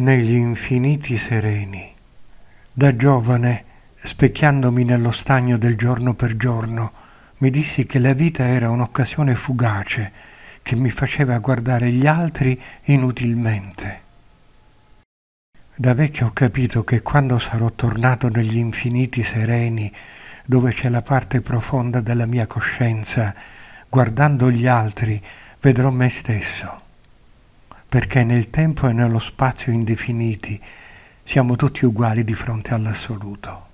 negli infiniti sereni. Da giovane, specchiandomi nello stagno del giorno per giorno, mi dissi che la vita era un'occasione fugace che mi faceva guardare gli altri inutilmente. Da vecchio ho capito che quando sarò tornato negli infiniti sereni, dove c'è la parte profonda della mia coscienza, guardando gli altri vedrò me stesso perché nel tempo e nello spazio indefiniti siamo tutti uguali di fronte all'assoluto.